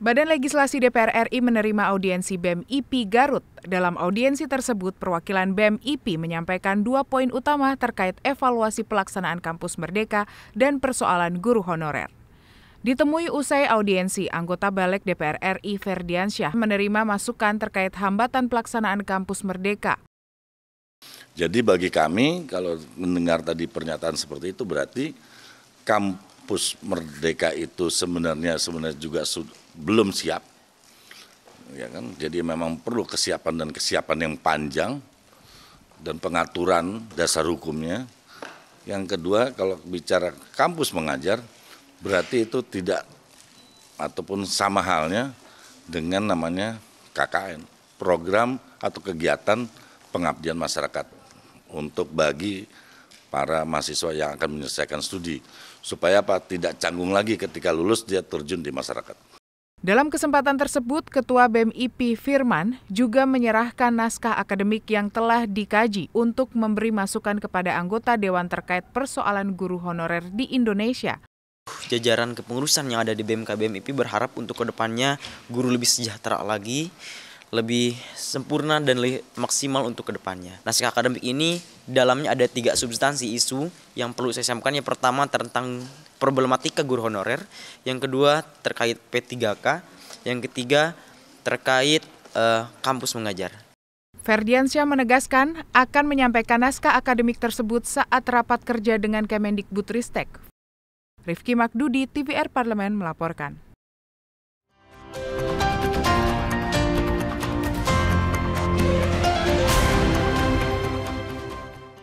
Badan Legislasi DPR RI menerima audiensi BEM IP Garut. Dalam audiensi tersebut, perwakilan BEM IP menyampaikan dua poin utama terkait evaluasi pelaksanaan kampus merdeka dan persoalan guru honorer. Ditemui usai audiensi, anggota Balek DPR RI Ferdiansyah menerima masukan terkait hambatan pelaksanaan kampus merdeka. Jadi bagi kami, kalau mendengar tadi pernyataan seperti itu, berarti kampus merdeka itu sebenarnya sebenarnya juga belum siap. Ya kan? Jadi memang perlu kesiapan dan kesiapan yang panjang dan pengaturan dasar hukumnya. Yang kedua, kalau bicara kampus mengajar, berarti itu tidak ataupun sama halnya dengan namanya KKN, program atau kegiatan pengabdian masyarakat untuk bagi para mahasiswa yang akan menyelesaikan studi supaya apa tidak canggung lagi ketika lulus dia terjun di masyarakat. Dalam kesempatan tersebut, Ketua BMIP Firman juga menyerahkan naskah akademik yang telah dikaji untuk memberi masukan kepada anggota dewan terkait persoalan guru honorer di Indonesia. Jajaran kepengurusan yang ada di BMK BMIP berharap untuk kedepannya guru lebih sejahtera lagi, lebih sempurna dan lebih maksimal untuk kedepannya. Naskah akademik ini dalamnya ada tiga substansi isu yang perlu saya sampaikan. Yang pertama tentang problematika guru honorer, yang kedua terkait P3K, yang ketiga terkait uh, kampus mengajar. Ferdiansyah menegaskan akan menyampaikan naskah akademik tersebut saat rapat kerja dengan Kemendikbudristek. Rifki Makdudi, TVR Parlemen melaporkan.